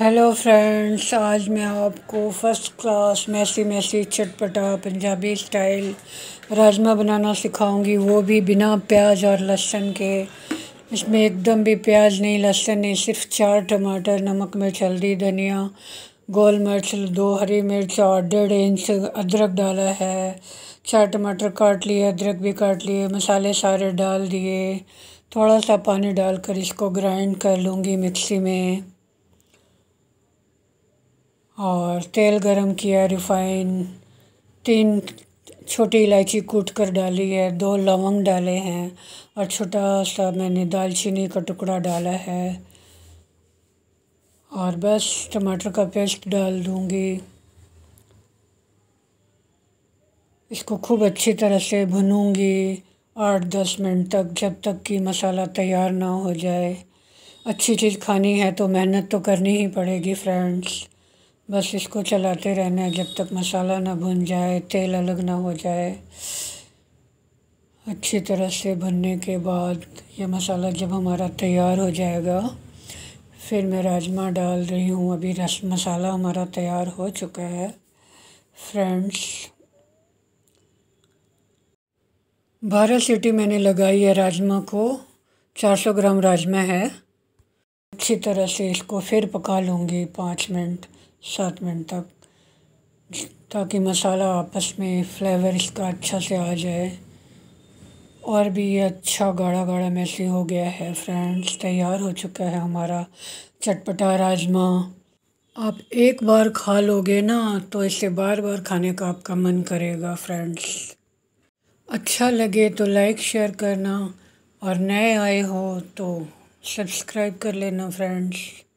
hello friends आज मैं आपको फर्स्ट क्लास मैसी मैसी चटपटा पंजाबी स्टाइल राजमा बनाना सिखाऊंगी वो भी बिना प्याज और लहसुन के इसमें एकदम भी प्याज नहीं लहसुन नहीं सिर्फ चार टमाटर नमक मिर्च हल्दी धनिया गोल मिर्च दो हरी मिर्च और डेढ़ इंच अदरक डाला है चार टमाटर काट लिए अदरक भी काट लिए मसाले सारे डाल दिए थोड़ा सा पानी डालकर इसको ग्राइंड कर लूँगी मिक्सी में और तेल गरम किया रिफाइन तीन छोटी इलायची कूट कर डाली है दो लवंग डाले हैं और छोटा सा मैंने दालचीनी का टुकड़ा डाला है और बस टमाटर का पेस्ट डाल दूँगी इसको खूब अच्छी तरह से भूनूँगी आठ दस मिनट तक जब तक कि मसाला तैयार ना हो जाए अच्छी चीज़ खानी है तो मेहनत तो करनी ही पड़ेगी फ्रेंड्स बस इसको चलाते रहना है जब तक मसाला ना भुन जाए तेल अलग ना हो जाए अच्छी तरह से भुनने के बाद ये मसाला जब हमारा तैयार हो जाएगा फिर मैं राजमा डाल रही हूँ अभी रस मसाला हमारा तैयार हो चुका है फ्रेंड्स बारह सीटी मैंने लगाई है राजमा को 400 ग्राम राजमा है अच्छी तरह से इसको फिर पका लूँगी पाँच मिनट सात मिनट तक ताकि मसाला आपस में फ्लेवर इसका अच्छा से आ जाए और भी ये अच्छा गाढ़ा गाढ़ा मैसी हो गया है फ्रेंड्स तैयार हो चुका है हमारा चटपटा राजमा आप एक बार खा लोगे ना तो इसे बार बार खाने का आपका मन करेगा फ्रेंड्स अच्छा लगे तो लाइक शेयर करना और नए आए हो तो सब्सक्राइब कर लेना फ्रेंड्स